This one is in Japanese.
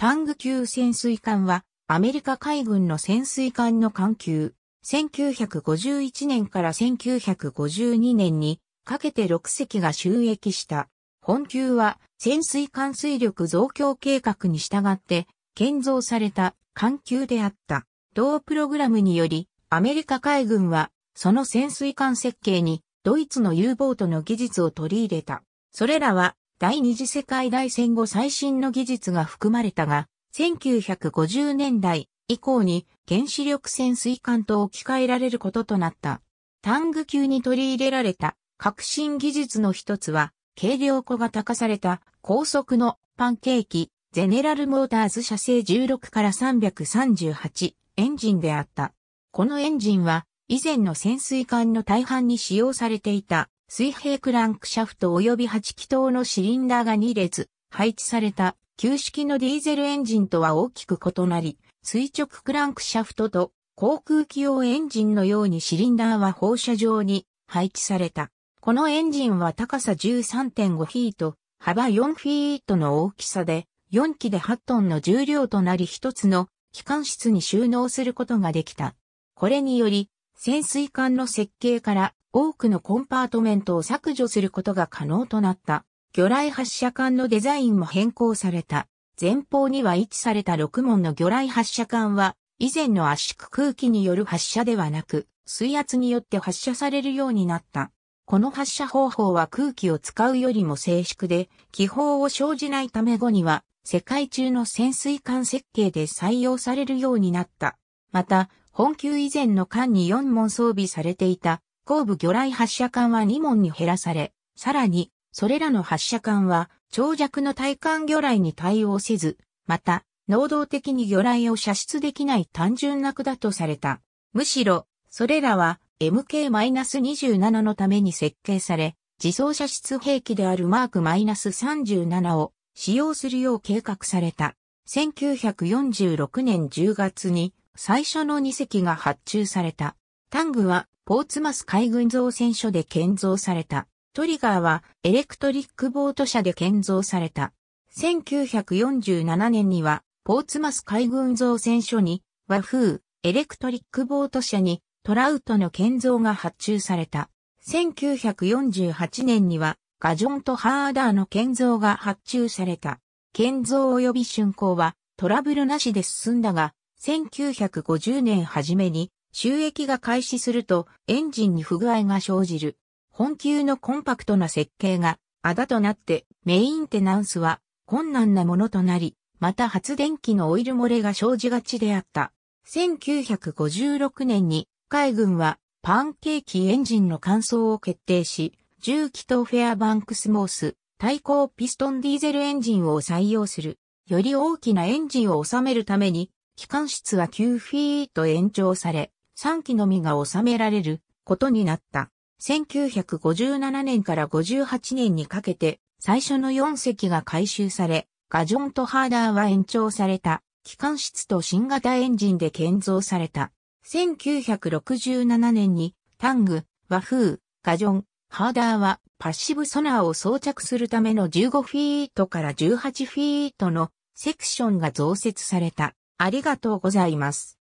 タング級潜水艦は、アメリカ海軍の潜水艦の艦級、1951年から1952年にかけて6隻が収益した。本級は潜水艦水力増強計画に従って建造された艦級であった。同プログラムにより、アメリカ海軍はその潜水艦設計にドイツの U ボートの技術を取り入れた。それらは第二次世界大戦後最新の技術が含まれたが、1950年代以降に原子力潜水艦と置き換えられることとなった。タング級に取り入れられた革新技術の一つは、軽量化が高された高速のパンケーキ、ゼネラルモーターズ車製16から338エンジンであった。このエンジンは以前の潜水艦の大半に使用されていた水平クランクシャフト及び8気筒のシリンダーが2列配置された旧式のディーゼルエンジンとは大きく異なり、垂直クランクシャフトと航空機用エンジンのようにシリンダーは放射状に配置された。このエンジンは高さ13.5フィート、幅4フィートの大きさで、4機で8トンの重量となり1つの機関室に収納することができた。これにより、潜水艦の設計から多くのコンパートメントを削除することが可能となった。魚雷発射管のデザインも変更された。前方には位置された6門の魚雷発射管は、以前の圧縮空気による発射ではなく、水圧によって発射されるようになった。この発射方法は空気を使うよりも静粛で、気泡を生じないため後には、世界中の潜水艦設計で採用されるようになった。また、本級以前の艦に4門装備されていた後部魚雷発射管は2門に減らされ、さらに、それらの発射管は、長尺の対艦魚雷に対応せず、また、能動的に魚雷を射出できない単純な区だとされた。むしろ、それらは MK-27 のために設計され、自走射出兵器であるマーク -37 を使用するよう計画された。1946年10月に最初の2隻が発注された。タングはポーツマス海軍造船所で建造された。トリガーはエレクトリックボート社で建造された。1947年にはポーツマス海軍造船所に和風エレクトリックボート社にトラウトの建造が発注された。1948年にはガジョンとハーダーの建造が発注された。建造及び竣工はトラブルなしで進んだが、1950年初めに収益が開始するとエンジンに不具合が生じる。本級のコンパクトな設計があだとなってメインテナンスは困難なものとなり、また発電機のオイル漏れが生じがちであった。1956年に海軍はパンケーキエンジンの乾燥を決定し、重機とフェアバンクスモース、対抗ピストンディーゼルエンジンを採用する。より大きなエンジンを収めるために、機関室は9フィート延長され、3機のみが収められることになった。1957年から58年にかけて最初の4隻が回収され、ガジョンとハーダーは延長された、機関室と新型エンジンで建造された。1967年にタング、和風、ガジョン、ハーダーはパッシブソナーを装着するための15フィートから18フィートのセクションが増設された。ありがとうございます。